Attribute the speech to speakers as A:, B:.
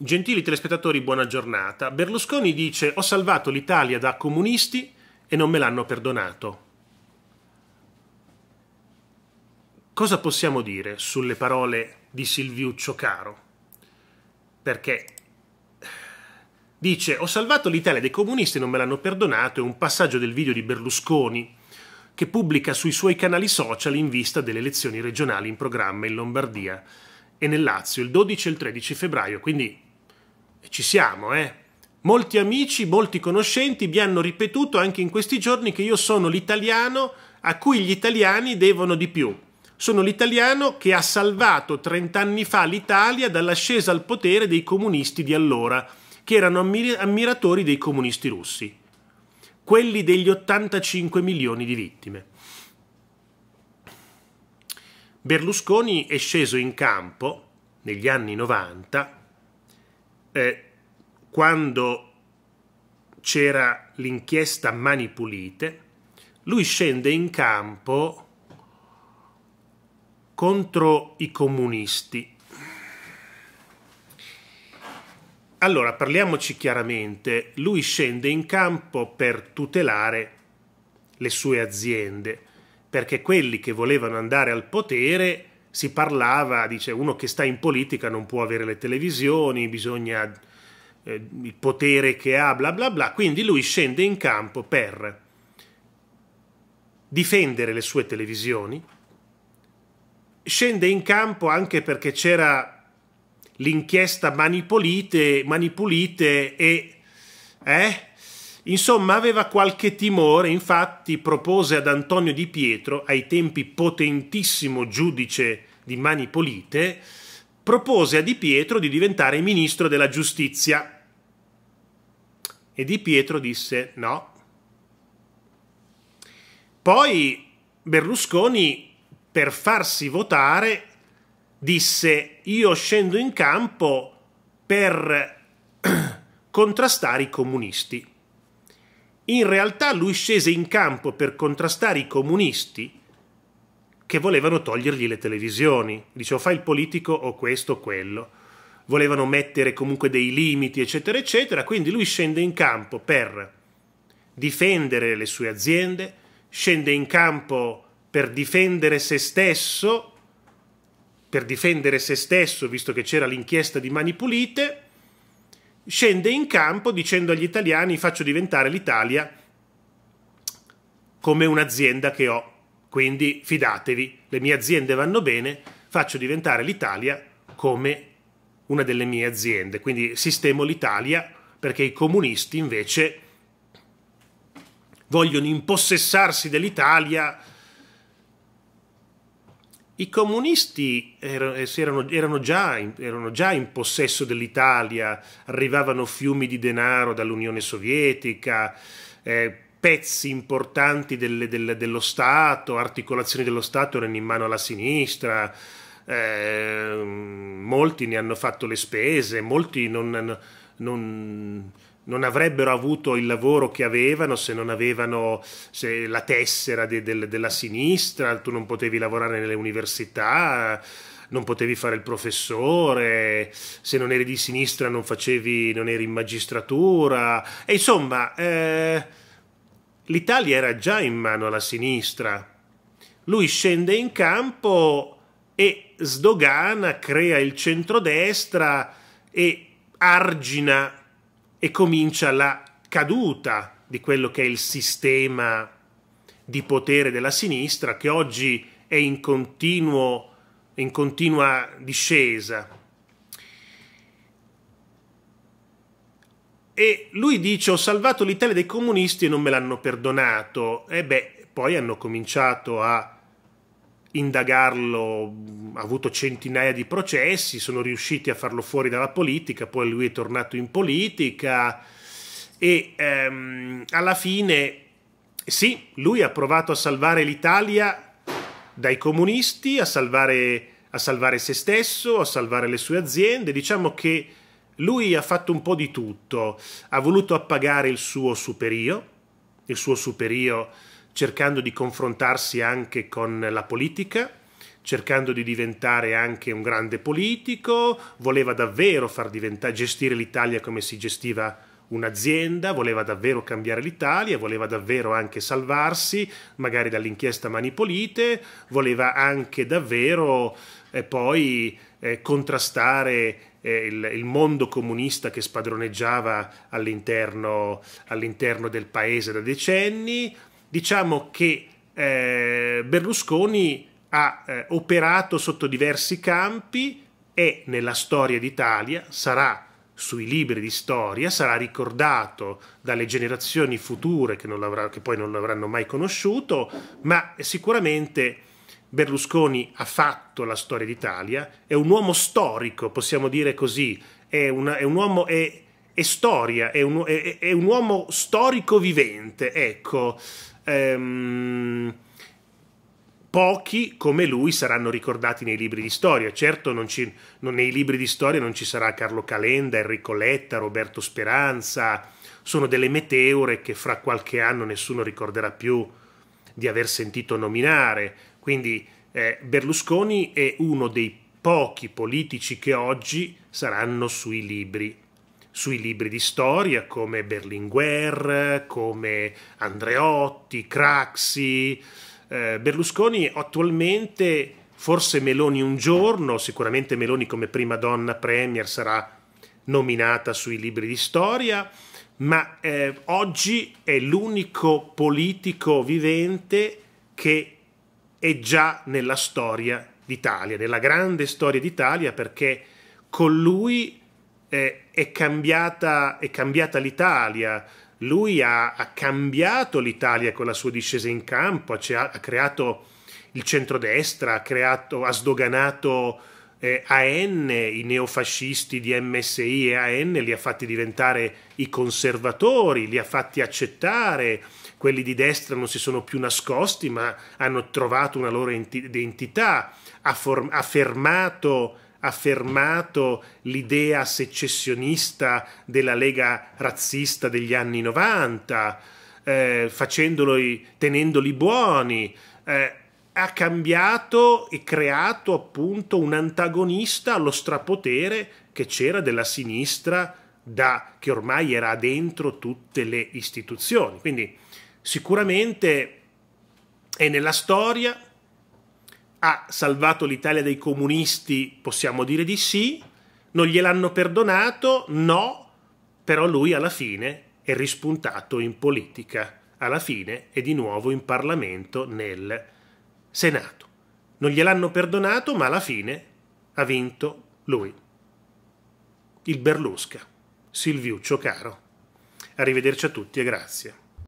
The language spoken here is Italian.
A: Gentili telespettatori, buona giornata. Berlusconi dice ho salvato l'Italia da comunisti e non me l'hanno perdonato. Cosa possiamo dire sulle parole di Silviuccio Caro? Perché dice ho salvato l'Italia dai comunisti e non me l'hanno perdonato è un passaggio del video di Berlusconi che pubblica sui suoi canali social in vista delle elezioni regionali in programma in Lombardia e nel Lazio il 12 e il 13 febbraio, quindi ci siamo, eh. Molti amici, molti conoscenti mi hanno ripetuto anche in questi giorni che io sono l'italiano a cui gli italiani devono di più. Sono l'italiano che ha salvato 30 anni fa l'Italia dall'ascesa al potere dei comunisti di allora, che erano ammiratori dei comunisti russi, quelli degli 85 milioni di vittime. Berlusconi è sceso in campo negli anni 90 eh, quando c'era l'inchiesta Mani Pulite, lui scende in campo contro i comunisti. Allora, parliamoci chiaramente, lui scende in campo per tutelare le sue aziende, perché quelli che volevano andare al potere si parlava, dice uno che sta in politica non può avere le televisioni, bisogna eh, il potere che ha, bla bla bla, quindi lui scende in campo per difendere le sue televisioni, scende in campo anche perché c'era l'inchiesta manipolite, manipolite e... Eh? Insomma, aveva qualche timore, infatti propose ad Antonio di Pietro, ai tempi potentissimo giudice di mani pulite, propose a Di Pietro di diventare ministro della giustizia. E Di Pietro disse no. Poi Berlusconi, per farsi votare, disse io scendo in campo per contrastare i comunisti in realtà lui scese in campo per contrastare i comunisti che volevano togliergli le televisioni. Dicevo, fai il politico o questo o quello. Volevano mettere comunque dei limiti, eccetera, eccetera. Quindi lui scende in campo per difendere le sue aziende, scende in campo per difendere se stesso, per difendere se stesso, visto che c'era l'inchiesta di Mani Pulite, scende in campo dicendo agli italiani faccio diventare l'Italia come un'azienda che ho, quindi fidatevi, le mie aziende vanno bene, faccio diventare l'Italia come una delle mie aziende, quindi sistemo l'Italia perché i comunisti invece vogliono impossessarsi dell'Italia i comunisti eh, erano, erano, già in, erano, già in, possesso dell'Italia, arrivavano fiumi di denaro dall'Unione Sovietica, eh, pezzi importanti delle, delle, dello Stato, articolazioni dello Stato erano in mano alla sinistra, eh, molti ne hanno fatto le spese, molti non hanno non, non avrebbero avuto il lavoro che avevano se non avevano se la tessera de, de, della sinistra, tu non potevi lavorare nelle università, non potevi fare il professore, se non eri di sinistra non, facevi, non eri in magistratura. E insomma, eh, l'Italia era già in mano alla sinistra. Lui scende in campo e sdogana, crea il centrodestra e argina e comincia la caduta di quello che è il sistema di potere della sinistra che oggi è in, continuo, in continua discesa. E lui dice ho salvato l'Italia dai comunisti e non me l'hanno perdonato. E beh, poi hanno cominciato a indagarlo, ha avuto centinaia di processi, sono riusciti a farlo fuori dalla politica, poi lui è tornato in politica e ehm, alla fine sì, lui ha provato a salvare l'Italia dai comunisti, a salvare, a salvare se stesso, a salvare le sue aziende, diciamo che lui ha fatto un po' di tutto, ha voluto appagare il suo superio, il suo superio cercando di confrontarsi anche con la politica, cercando di diventare anche un grande politico, voleva davvero far gestire l'Italia come si gestiva un'azienda, voleva davvero cambiare l'Italia, voleva davvero anche salvarsi magari dall'inchiesta Manipolite, voleva anche davvero eh, poi eh, contrastare eh, il, il, mondo comunista che spadroneggiava all'interno, all del paese da decenni, diciamo che eh, Berlusconi ha eh, operato sotto diversi campi e nella storia d'Italia sarà sui libri di storia, sarà ricordato dalle generazioni future che, che poi non l'avranno mai conosciuto, ma sicuramente Berlusconi ha fatto la storia d'Italia, è un uomo storico, possiamo dire così, è, una, è un uomo... È, è storia, è un, è, è un, uomo storico vivente, ecco, ehm, pochi come lui saranno ricordati nei libri di storia. Certo, non ci, non, nei libri di storia non ci sarà Carlo Calenda, Enrico Letta, Roberto Speranza. Sono delle meteore che fra qualche anno nessuno ricorderà più di aver sentito nominare. Quindi eh, Berlusconi è uno dei pochi politici che oggi saranno sui libri sui libri di storia come Berlinguer, come Andreotti, Craxi. Eh, Berlusconi attualmente, forse Meloni un giorno, sicuramente Meloni come prima donna premier sarà nominata sui libri di storia, ma eh, oggi è l'unico politico vivente che è già nella storia d'Italia, nella grande storia d'Italia, perché con lui eh, è, cambiata, è, cambiata, l'Italia. Lui ha, ha, cambiato l'Italia con la sua discesa in campo, cioè ha, ha creato il centrodestra, ha, creato, ha sdoganato eh, AN, i neofascisti di MSI e AN, li ha fatti diventare i conservatori, li ha fatti accettare, quelli di destra non si sono più nascosti ma hanno trovato una loro identità, ha, form- ha fermato affermato l'idea secessionista della Lega razzista degli anni 90, eh, facendoli, tenendoli buoni, eh, ha cambiato e creato appunto un antagonista allo strapotere che c'era della sinistra da, che ormai era dentro tutte le istituzioni. Quindi sicuramente è nella storia, ha salvato l'Italia dai comunisti? Possiamo dire di sì. Non gliel'hanno perdonato? No. Però lui alla fine è rispuntato in politica. Alla fine è di nuovo in Parlamento nel Senato. Non gliel'hanno perdonato, ma alla fine ha vinto lui. Il Berlusca, Silviuccio Caro. Arrivederci a tutti e grazie.